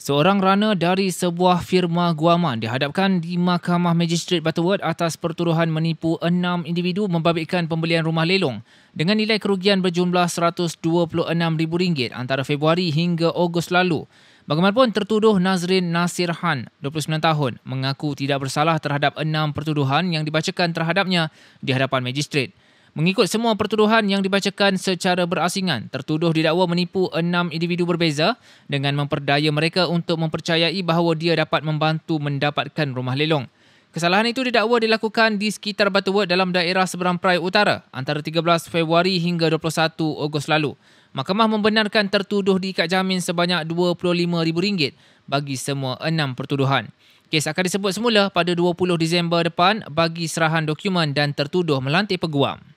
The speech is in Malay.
Seorang runner dari sebuah firma guaman dihadapkan di Mahkamah Magistrate Butterworth atas pertuduhan menipu enam individu membabitkan pembelian rumah lelong dengan nilai kerugian berjumlah RM126,000 antara Februari hingga Ogos lalu. Bagaimanapun, tertuduh Nazrin Nasir Han, 29 tahun, mengaku tidak bersalah terhadap enam pertuduhan yang dibacakan terhadapnya di hadapan Magistrate. Mengikut semua pertuduhan yang dibacakan secara berasingan, tertuduh didakwa menipu enam individu berbeza dengan memperdaya mereka untuk mempercayai bahawa dia dapat membantu mendapatkan rumah lelong. Kesalahan itu didakwa dilakukan di sekitar Batu Wood dalam daerah seberang Prai Utara antara 13 Februari hingga 21 Ogos lalu. Mahkamah membenarkan tertuduh diikat jamin sebanyak RM25,000 bagi semua enam pertuduhan. Kes akan disebut semula pada 20 Disember depan bagi serahan dokumen dan tertuduh melantik peguam.